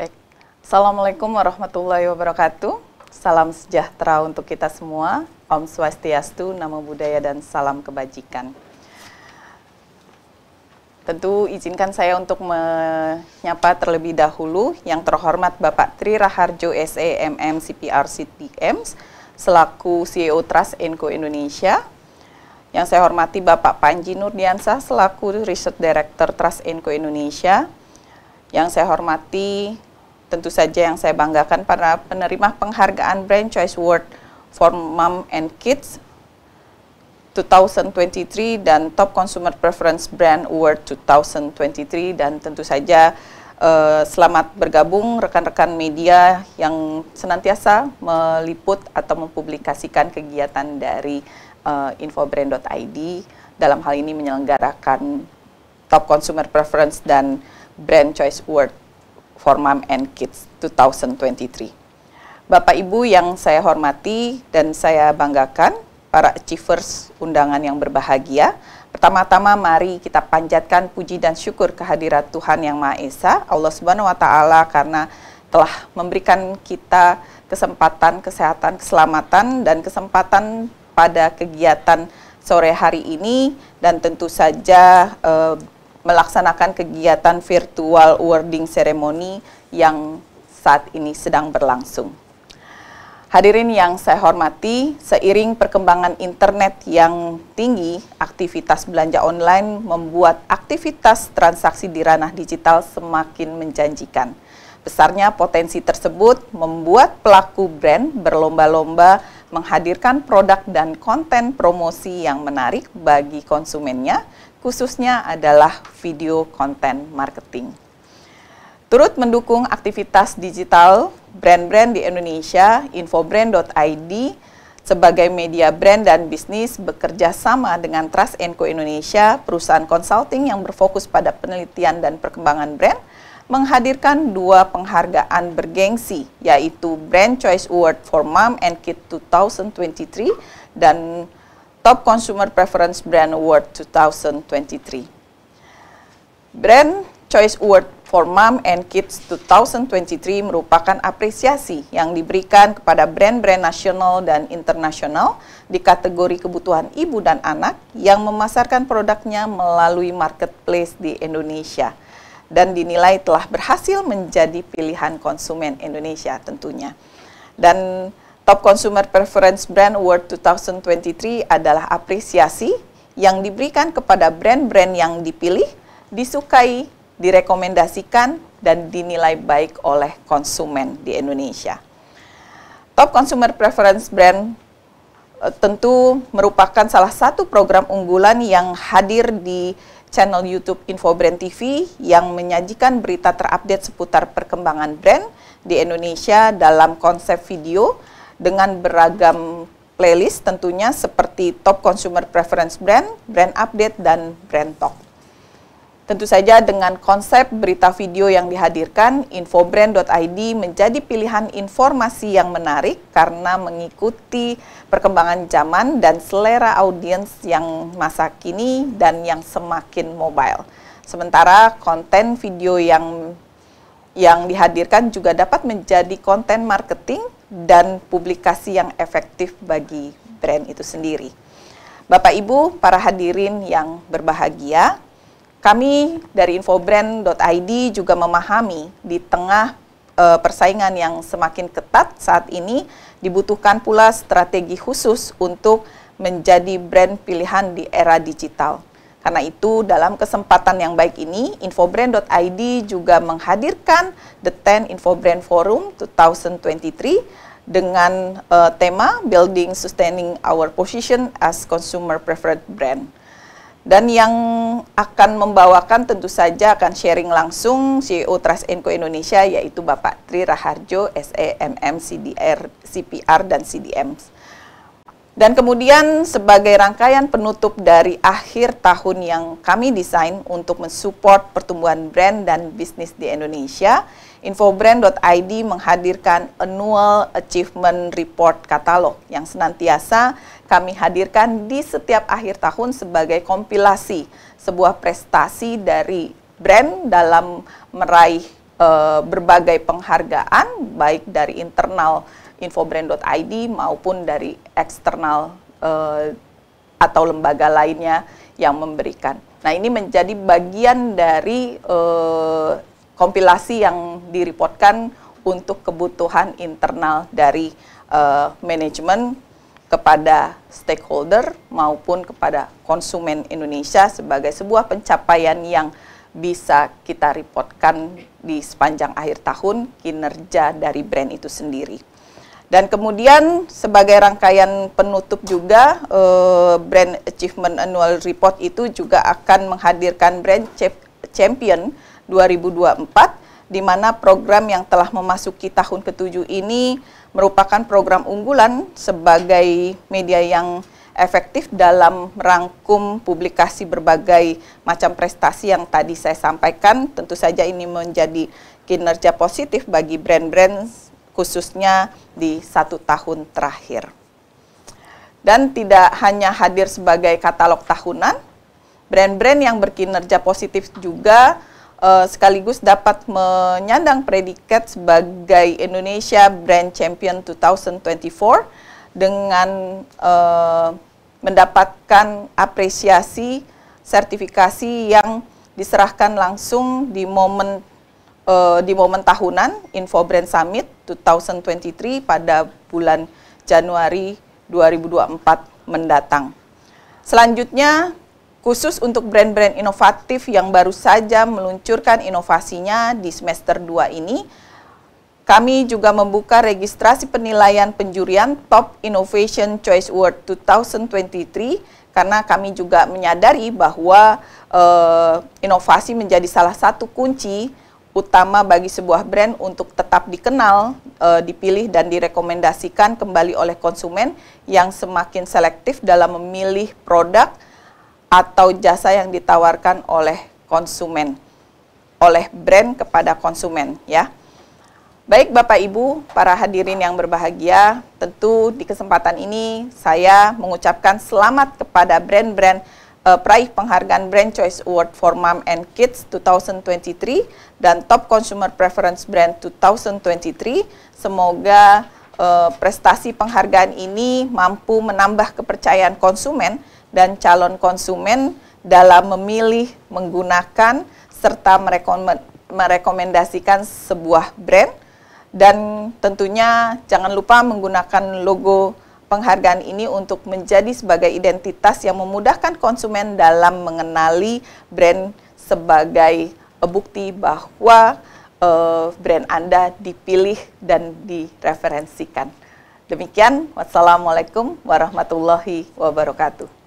Baik. Assalamualaikum warahmatullahi wabarakatuh. Salam sejahtera untuk kita semua. Om Swastiastu, Namo Buddhaya, dan salam kebajikan. Tentu izinkan saya untuk menyapa terlebih dahulu yang terhormat Bapak Tri Raharjo SEMM CPR CTM selaku CEO Trust Enco Indonesia, yang saya hormati Bapak Panji Nurdiansah selaku Research Director Trust Enco Indonesia. Yang saya hormati tentu saja yang saya banggakan para penerima penghargaan Brand Choice Award for Mom and Kids 2023 dan Top Consumer Preference Brand Award 2023 dan tentu saja uh, selamat bergabung rekan-rekan media yang senantiasa meliput atau mempublikasikan kegiatan dari uh, eh, infobrand.id dalam hal ini menyelenggarakan Top Consumer Preference dan Brand Choice Award for Mom and Kids 2023. Bapak Ibu yang saya hormati dan saya banggakan, para achievers undangan yang berbahagia, pertama-tama mari kita panjatkan puji dan syukur kehadirat Tuhan Yang Maha Esa, Allah Subhanahu wa taala karena telah memberikan kita kesempatan kesehatan, keselamatan dan kesempatan pada kegiatan sore hari ini dan tentu saja eh, melaksanakan kegiatan virtual awarding ceremony yang saat ini sedang berlangsung. Hadirin yang saya hormati, seiring perkembangan internet yang tinggi, aktivitas belanja online membuat aktivitas transaksi di ranah digital semakin menjanjikan. Besarnya potensi tersebut membuat pelaku brand berlomba-lomba menghadirkan produk dan konten promosi yang menarik bagi konsumennya khususnya adalah video konten marketing. Turut mendukung aktivitas digital brand-brand di Indonesia, infobrand.id sebagai media brand dan bisnis bekerja sama dengan Trust Co Indonesia, perusahaan consulting yang berfokus pada penelitian dan perkembangan brand, menghadirkan dua penghargaan bergengsi, yaitu Brand Choice Award for Mom and Kid 2023 dan Top Consumer Preference Brand Award 2023. Brand Choice Award for Mom and Kids 2023 merupakan apresiasi yang diberikan kepada brand-brand nasional dan internasional di kategori kebutuhan ibu dan anak yang memasarkan produknya melalui marketplace di Indonesia dan dinilai telah berhasil menjadi pilihan konsumen Indonesia tentunya. Dan Top Consumer Preference Brand Award 2023 adalah apresiasi yang diberikan kepada brand-brand yang dipilih, disukai, direkomendasikan, dan dinilai baik oleh konsumen di Indonesia. Top Consumer Preference Brand eh, tentu merupakan salah satu program unggulan yang hadir di channel YouTube Info Brand TV yang menyajikan berita terupdate seputar perkembangan brand di Indonesia dalam konsep video dengan beragam playlist tentunya seperti top consumer preference brand, brand update, dan brand talk. Tentu saja dengan konsep berita video yang dihadirkan, infobrand.id menjadi pilihan informasi yang menarik karena mengikuti perkembangan zaman dan selera audiens yang masa kini dan yang semakin mobile. Sementara konten video yang yang dihadirkan juga dapat menjadi konten marketing dan publikasi yang efektif bagi brand itu sendiri. Bapak Ibu, para hadirin yang berbahagia, kami dari infobrand.id juga memahami di tengah eh, persaingan yang semakin ketat saat ini dibutuhkan pula strategi khusus untuk menjadi brand pilihan di era digital. Karena itu dalam kesempatan yang baik ini, infobrand.id juga menghadirkan The 10 Infobrand Forum 2023 dengan uh, tema Building Sustaining Our Position as Consumer Preferred Brand. Dan yang akan membawakan tentu saja akan sharing langsung CEO Trust Enco Indonesia yaitu Bapak Tri Raharjo, SEMM, CDR, CPR, dan CDM. Dan kemudian sebagai rangkaian penutup dari akhir tahun yang kami desain untuk mensupport pertumbuhan brand dan bisnis di Indonesia, infobrand.id menghadirkan annual achievement report katalog yang senantiasa kami hadirkan di setiap akhir tahun sebagai kompilasi sebuah prestasi dari brand dalam meraih e, berbagai penghargaan baik dari internal infobrand.id maupun dari eksternal uh, atau lembaga lainnya yang memberikan. Nah ini menjadi bagian dari uh, kompilasi yang direpotkan untuk kebutuhan internal dari uh, manajemen kepada stakeholder maupun kepada konsumen Indonesia sebagai sebuah pencapaian yang bisa kita reportkan di sepanjang akhir tahun kinerja dari brand itu sendiri. Dan kemudian sebagai rangkaian penutup juga eh, Brand Achievement Annual Report itu juga akan menghadirkan Brand Champion 2024 di mana program yang telah memasuki tahun ketujuh ini merupakan program unggulan sebagai media yang efektif dalam merangkum publikasi berbagai macam prestasi yang tadi saya sampaikan. Tentu saja ini menjadi kinerja positif bagi brand-brand khususnya di satu tahun terakhir. Dan tidak hanya hadir sebagai katalog tahunan, brand-brand yang berkinerja positif juga uh, sekaligus dapat menyandang predikat sebagai Indonesia Brand Champion 2024 dengan uh, mendapatkan apresiasi sertifikasi yang diserahkan langsung di momen uh, di momen tahunan Info Brand Summit 2023 pada bulan Januari 2024 mendatang. Selanjutnya, khusus untuk brand-brand inovatif yang baru saja meluncurkan inovasinya di semester 2 ini, kami juga membuka registrasi penilaian penjurian Top Innovation Choice Award 2023 karena kami juga menyadari bahwa eh, inovasi menjadi salah satu kunci utama bagi sebuah brand untuk tetap dikenal, e, dipilih dan direkomendasikan kembali oleh konsumen yang semakin selektif dalam memilih produk atau jasa yang ditawarkan oleh konsumen oleh brand kepada konsumen ya. Baik Bapak Ibu, para hadirin yang berbahagia, tentu di kesempatan ini saya mengucapkan selamat kepada brand-brand uh, peraih penghargaan Brand Choice Award for Mom and Kids 2023 dan Top Consumer Preference Brand 2023. Semoga uh, prestasi penghargaan ini mampu menambah kepercayaan konsumen dan calon konsumen dalam memilih, menggunakan, serta merekomendasikan sebuah brand. Dan tentunya jangan lupa menggunakan logo penghargaan ini untuk menjadi sebagai identitas yang memudahkan konsumen dalam mengenali brand sebagai eh, bukti bahwa uh, brand Anda dipilih dan direferensikan. Demikian, wassalamualaikum warahmatullahi wabarakatuh.